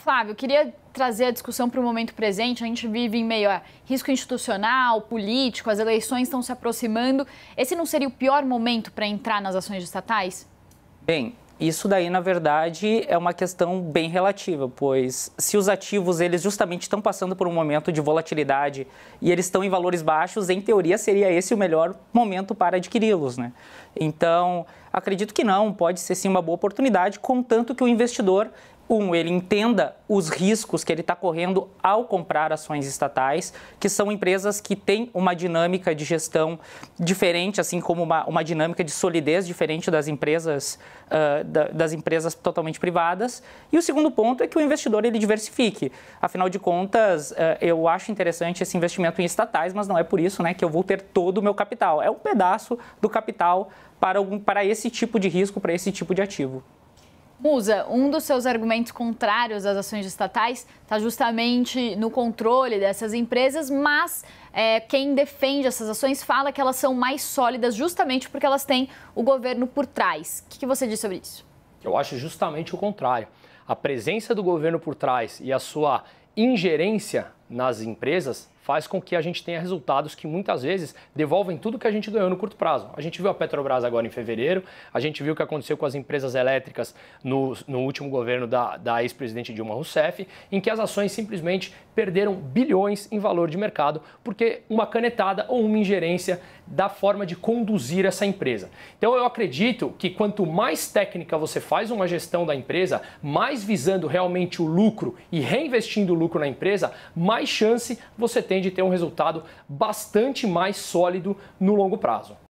Flávio, queria trazer a discussão para o momento presente. A gente vive em meio a risco institucional, político, as eleições estão se aproximando. Esse não seria o pior momento para entrar nas ações estatais? Bem, isso daí, na verdade, é uma questão bem relativa, pois se os ativos, eles justamente estão passando por um momento de volatilidade e eles estão em valores baixos, em teoria seria esse o melhor momento para adquiri-los, né? Então, acredito que não, pode ser sim uma boa oportunidade, contanto que o investidor, um, ele entenda os riscos que ele está correndo ao comprar ações estatais, que são empresas que têm uma dinâmica de gestão diferente, assim como uma, uma dinâmica de solidez diferente das empresas, uh, da, das empresas totalmente privadas. E o segundo ponto é que o investidor ele diversifique. Afinal de contas, uh, eu acho interessante esse investimento em estatais, mas não é por isso né, que eu vou ter todo o meu capital. É um pedaço do capital para, algum, para esse tipo de risco, para esse tipo de ativo. Musa, um dos seus argumentos contrários às ações estatais está justamente no controle dessas empresas, mas é, quem defende essas ações fala que elas são mais sólidas justamente porque elas têm o governo por trás. O que, que você diz sobre isso? Eu acho justamente o contrário. A presença do governo por trás e a sua ingerência nas empresas faz com que a gente tenha resultados que muitas vezes devolvem tudo que a gente ganhou no curto prazo. A gente viu a Petrobras agora em fevereiro, a gente viu o que aconteceu com as empresas elétricas no, no último governo da, da ex-presidente Dilma Rousseff, em que as ações simplesmente perderam bilhões em valor de mercado porque uma canetada ou uma ingerência da forma de conduzir essa empresa. Então eu acredito que quanto mais técnica você faz uma gestão da empresa, mais visando realmente o lucro e reinvestindo o lucro na empresa, mais chance você tende a ter um resultado bastante mais sólido no longo prazo.